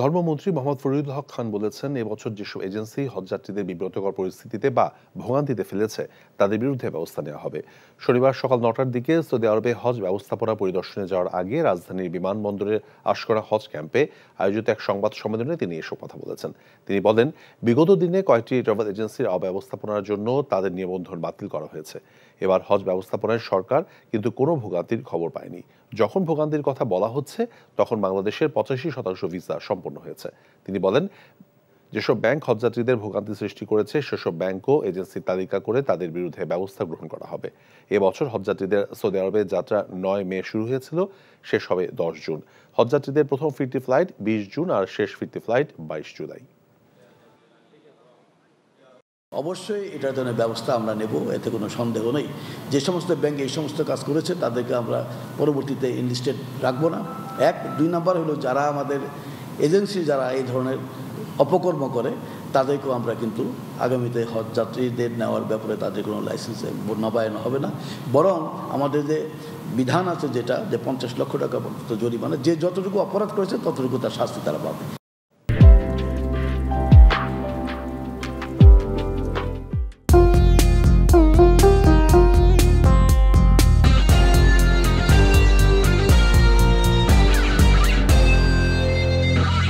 ধর্মমন্ত্রী মোহাম্মদ ফরিদুল হক খান বলেছেন এবছর যেসব এজেন্সি হজযাত্রীদের বিব্রতকর পরিস্থিতিতে বা ভোগান্তিতে ফেলেছে তাদের বিরুদ্ধে ব্যবস্থা নেওয়া হবে শনিবার সকাল নটার দিকে সৌদি আরবে হজ ব্যবস্থাপনা পরিদর্শনে যাওয়ার আগে রাজধানীর বিমানবন্দরের আশকরা হজ ক্যাম্পে আয়োজিত এক সংবাদ সম্মেলনে তিনি এসব কথা বলেছেন তিনি বলেন বিগত দিনে কয়েকটি ট্রাভেল এজেন্সির অব্যবস্থাপনার জন্য তাদের নিবন্ধন বাতিল করা হয়েছে এবার হজ ব্যবস্থাপনায় সরকার কিন্তু কোনো ভোগান্তির খবর পায়নি যখন ভোগান্তির কথা বলা হচ্ছে তখন বাংলাদেশের পঁচাশি শতাংশ ভিসা সম্পূর্ণ সম্পন্ন হয়েছে তিনি বলেন যেসব ব্যাংক হজযাত্রীদের ভোগান্তি সৃষ্টি করেছে সেসব ব্যাংকও এজেন্সি তালিকা করে তাদের বিরুদ্ধে ব্যবস্থা গ্রহণ করা হবে এবছর হজযাত্রীদের সৌদি আরবে যাত্রা নয় মে শুরু হয়েছিল শেষ হবে দশ জুন হজযাত্রীদের প্রথম ফিরতি ফ্লাইট বিশ জুন আর শেষ ফিরতি ফ্লাইট বাইশ জুলাই অবশ্যই এটার জন্য ব্যবস্থা আমরা নেব এতে কোনো সন্দেহ নেই যে সমস্ত ব্যাংক এই সমস্ত কাজ করেছে তাদেরকে আমরা পরবর্তীতে ইনলিস্টেড রাখবো না এক দুই নাম্বার হলো যারা আমাদের এজেন্সি যারা এই ধরনের অপকর্ম করে তাদেরকেও আমরা কিন্তু আগামীতে হজ যাত্রীদের নেওয়ার ব্যাপারে তাদের কোনো লাইসেন্স নবায়ন হবে না বরং আমাদের যে বিধান আছে যেটা যে পঞ্চাশ লক্ষ টাকা পর্যন্ত জরিমানা যে যতটুকু অপরাধ করেছে ততটুকু তার শাস্তি তারা পাবে